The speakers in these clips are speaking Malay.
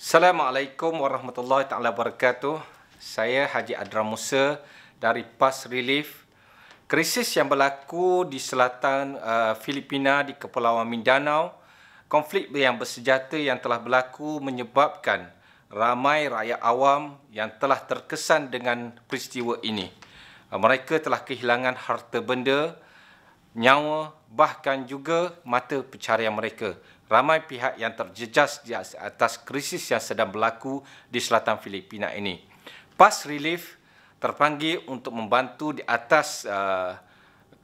Assalamualaikum warahmatullahi taala wabarakatuh. Saya Haji Adram Musa dari PAS Relief. Krisis yang berlaku di selatan uh, Filipina di Kepulauan Mindanao, konflik yang bersenjata yang telah berlaku menyebabkan ramai rakyat awam yang telah terkesan dengan peristiwa ini. Uh, mereka telah kehilangan harta benda, nyawa bahkan juga mata pencarian mereka. Ramai pihak yang terjejas di atas krisis yang sedang berlaku di selatan Filipina ini. PAS Relief terpanggil untuk membantu di atas uh,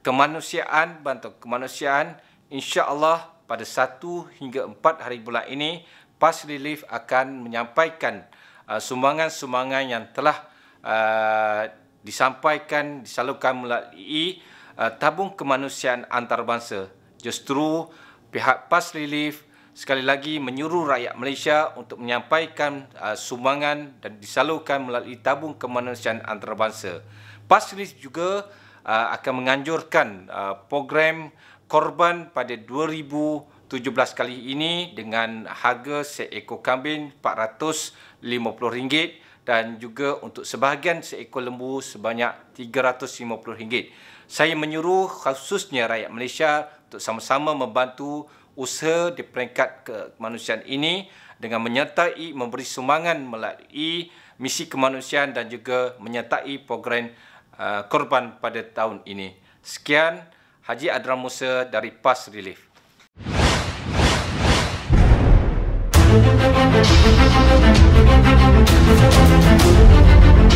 kemanusiaan, bantuan kemanusiaan. Insya Allah pada 1 hingga 4 hari bulan ini, PAS Relief akan menyampaikan uh, sumbangan-sumbangan uh, yang telah uh, disampaikan, disalurkan melalui uh, Uh, tabung kemanusiaan antarabangsa. Justru pihak PAS Relief sekali lagi menyuruh rakyat Malaysia untuk menyampaikan uh, sumbangan dan disalurkan melalui tabung kemanusiaan antarabangsa. PAS Relief juga uh, akan menganjurkan program korban pada 2017 kali ini dengan harga seekor kambing RM450 dan juga untuk sebahagian seekor lembu sebanyak RM350. Saya menyuruh khususnya rakyat Malaysia untuk sama-sama membantu usaha di peringkat kemanusiaan ini dengan menyertai memberi sumbangan melalui misi kemanusiaan dan juga menyertai program uh, korban pada tahun ini. Sekian Haji Adram Musa dari PAS Relief. I'm gonna go to the bathroom.